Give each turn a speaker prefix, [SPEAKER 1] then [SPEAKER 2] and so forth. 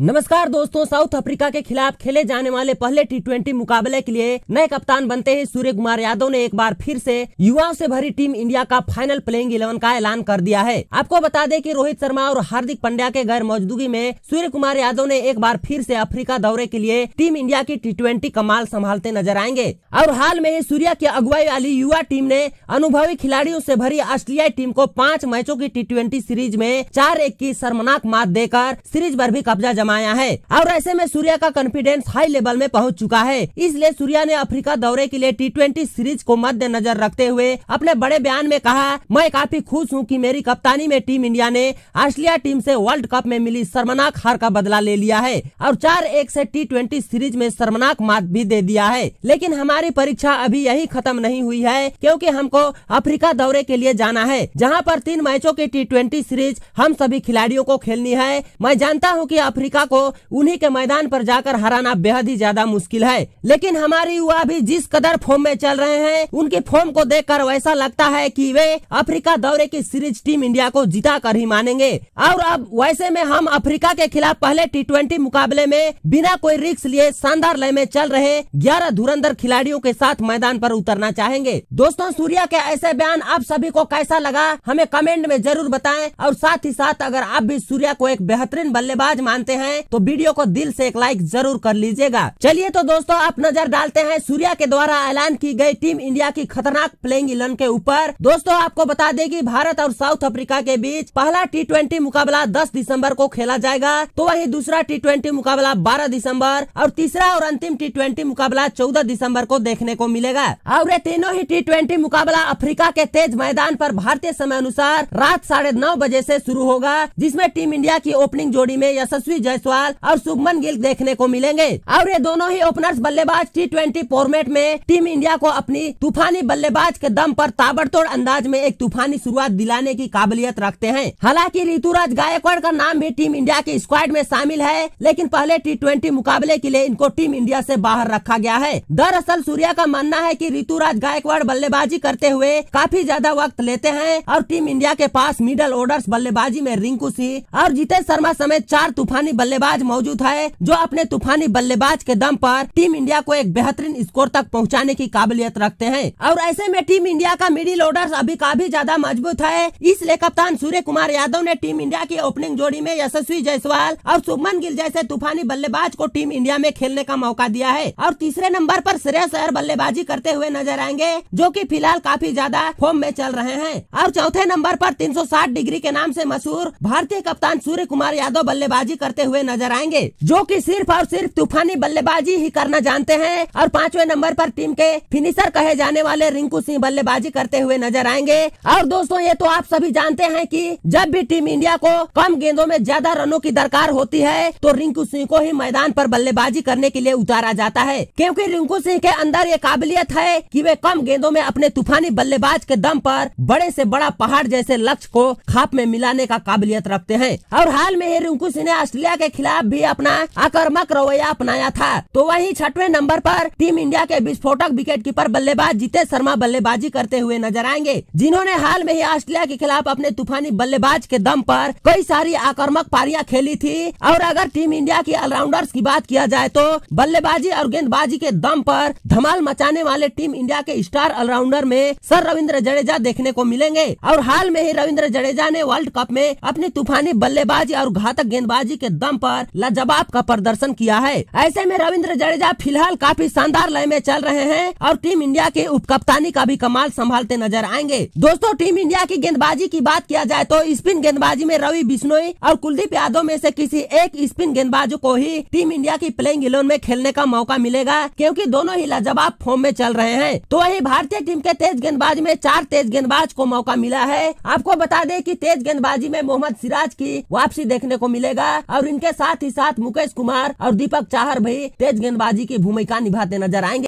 [SPEAKER 1] नमस्कार दोस्तों south Africa के खिलाफ खेले जाने वाले पहले टी मुकाबले के लिए नए कप्तान बनते ही सूर्य कुमार यादव ने एक बार फिर से युवाओं से भरी टीम इंडिया का फाइनल प्लेइंग इलेवन का ऐलान कर दिया है आपको बता दें कि रोहित शर्मा और हार्दिक पंड्या के गैर मौजूदगी में सूर्य कुमार यादव ने एक बार फिर से अफ्रीका दौरे के लिए टीम इंडिया की टी कमाल संभालते नजर आएंगे और हाल में ही सूर्या की अगुवाई वाली युवा टीम ने अनुभवी खिलाड़ियों ऐसी भरी ऑस्ट्रेलियाई टीम को पाँच मैचों की टी सीरीज में चार एक की शर्मनाक मात देकर सीरीज आरोप भी कब्जा जमाया है और ऐसे में सूर्या का कॉन्फिडेंस हाई लेवल में पहुंच चुका है इसलिए सूर्या ने अफ्रीका दौरे के लिए टी सीरीज को मद्देनजर रखते हुए अपने बड़े बयान में कहा मैं काफी खुश हूँ की मेरी कप्तानी में टीम इंडिया ने ऑस्ट्रेलिया टीम ऐसी वर्ल्ड कप में मिली शर्मनाक हार का बदला ले लिया है और चार एक ऐसी टी सीरीज में शर्मनाक मात भी दे दिया है लेकिन हमारी परीक्षा अभी यही खत्म नहीं हुई है क्योंकि हमको अफ्रीका दौरे के लिए जाना है जहां पर तीन मैचों की टी सीरीज हम सभी खिलाड़ियों को खेलनी है मैं जानता हूं कि अफ्रीका अमेरिका को उन्हीं के मैदान पर जाकर हराना बेहद ही ज्यादा मुश्किल है लेकिन हमारे युवा भी जिस कदर फॉर्म में चल रहे हैं उनकी फॉर्म को कर वैसा लगता है की वे अफ्रीका दौरे की सीरीज टीम इंडिया को जिता कर ही मानेंगे और अब वैसे में हम अफ्रीका के खिलाफ पहले टी मुकाबले में बिना कोई रिक्स लिए शानदार लय में चल रहे ग्यारह धुरंधर खिलाड़ियों के साथ मैदान पर उतरना चाहेंगे दोस्तों सूर्या के ऐसे बयान आप सभी को कैसा लगा हमें कमेंट में जरूर बताएं और साथ ही साथ अगर आप भी सूर्या को एक बेहतरीन बल्लेबाज मानते हैं हैं तो वीडियो को दिल से एक लाइक जरूर कर लीजिएगा चलिए तो दोस्तों आप नजर डालते हैं सूर्या के द्वारा ऐलान की गई टीम इंडिया की खतरनाक प्लेइंग इलेवन के ऊपर दोस्तों आपको बता दें कि भारत और साउथ अफ्रीका के बीच पहला टी मुकाबला दस दिसम्बर को खेला जाएगा तो वही दूसरा टी मुकाबला बारह दिसम्बर और तीसरा और अंतिम टी मुकाबला चौदह दिसम्बर को देखने को मिलेगा और ये तीनों ही टी मुकाबला अफ्रीका के तेज मैदान पर भारतीय समय अनुसार रात साढ़े नौ बजे से शुरू होगा जिसमें टीम इंडिया की ओपनिंग जोड़ी में यशस्वी जय जायसवाल और सुभमन गिल देखने को मिलेंगे और ये दोनों ही ओपनर्स बल्लेबाज टी ट्वेंटी फॉर्मेट में टीम इंडिया को अपनी तूफानी बल्लेबाज के दम पर ताबड़तोड़ अंदाज में एक तूफानी शुरुआत दिलाने की काबिलियत रखते हैं हालांकि ऋतुराज गायकवाड़ का नाम भी टीम इंडिया के स्क्वाड में शामिल है लेकिन पहले टी ट्वेंटी मुकाबले के लिए इनको टीम इंडिया से बाहर रखा गया है दरअसल सूर्या का मानना है कि ऋतुराज गायकवाड़ बल्लेबाजी करते हुए काफी ज्यादा वक्त लेते हैं और टीम इंडिया के पास मिडल ऑर्डर बल्लेबाजी में रिंकू सिंह और जितेश शर्मा समेत चार तूफानी बल्लेबाज मौजूद है जो अपने तूफानी बल्लेबाज के दम पर टीम इंडिया को एक बेहतरीन स्कोर तक पहुंचाने की काबिलियत रखते हैं और ऐसे में टीम इंडिया का मिडिल ऑर्डर अभी काफी ज्यादा मजबूत है इसलिए कप्तान सूर्य कुमार यादव ने टीम इंडिया की ओपनिंग जोड़ी में यशस्वी जायसवाल और सुमन गिल जैसे तूफानी बल्लेबाज को टीम इंडिया में खेलने का मौका दिया है और तीसरे नंबर पर श्रेयस अयर बल्लेबाजी करते हुए नजर आएंगे जो कि फिलहाल काफी ज्यादा फॉर्म में चल रहे हैं और चौथे नंबर पर 360 डिग्री के नाम से मशहूर भारतीय कप्तान सूर्य कुमार यादव बल्लेबाजी करते हुए हुए नजर आएंगे जो कि सिर्फ और सिर्फ तूफानी बल्लेबाजी ही करना जानते हैं और पांचवे नंबर पर टीम के फिनिशर कहे जाने वाले रिंकू सिंह बल्लेबाजी करते हुए नजर आएंगे और दोस्तों ये तो आप सभी जानते हैं कि जब भी टीम इंडिया को कम गेंदों में ज्यादा रनों की दरकार होती है तो रिंकू सिंह को ही मैदान पर बल्लेबाजी करने के लिए उतारा जाता है क्योंकि रिंकू सिंह के अंदर ये काबिलियत है कि वे कम गेंदों में अपने तूफानी बल्लेबाज के दम पर बड़े से बड़ा पहाड़ जैसे लक्ष्य को खाप में मिलाने का काबिलियत रखते हैं और हाल में ही रिंकू सिंह ने ऑस्ट्रेलिया के के खिलाफ भी अपना आक्रमक रवैया अपनाया था तो वही छठवें नंबर पर टीम इंडिया के विस्फोटक विकेट कीपर बल्लेबाज जितेश शर्मा बल्लेबाजी करते हुए नजर आएंगे जिन्होंने हाल में ही ऑस्ट्रेलिया के खिलाफ अपने तूफानी बल्लेबाज के दम पर कई सारी आक्रामक पारियां खेली थी और अगर टीम इंडिया की ऑलराउंडर्स की बात किया जाए तो बल्लेबाजी और गेंदबाजी के दम पर धमाल मचाने वाले टीम इंडिया के स्टार ऑलराउंडर में सर रविंद्र जडेजा देखने को मिलेंगे और हाल में ही रविंद्र जडेजा ने वर्ल्ड कप में अपनी तूफानी बल्लेबाजी और घातक गेंदबाजी के दम मुकाम पर लाजवाब का प्रदर्शन किया है ऐसे में रविंद्र जडेजा फिलहाल काफी शानदार लय में चल रहे हैं और टीम इंडिया के उपकप्तानी का भी कमाल संभालते नजर आएंगे दोस्तों टीम इंडिया की गेंदबाजी की बात किया जाए तो स्पिन गेंदबाजी में रवि बिश्नोई और कुलदीप यादव में से किसी एक स्पिन गेंदबाज को ही टीम इंडिया की प्लेइंग इलेवन में खेलने का मौका मिलेगा क्योंकि दोनों ही लाजवाब फॉर्म में चल रहे हैं तो वही भारतीय टीम के तेज गेंदबाज में चार तेज गेंदबाज को मौका मिला है आपको बता दें की तेज गेंदबाजी में मोहम्मद सिराज की वापसी देखने को मिलेगा और इनके साथ ही साथ मुकेश कुमार और दीपक चाहर भी तेज गेंदबाजी की भूमिका निभाते नजर आएंगे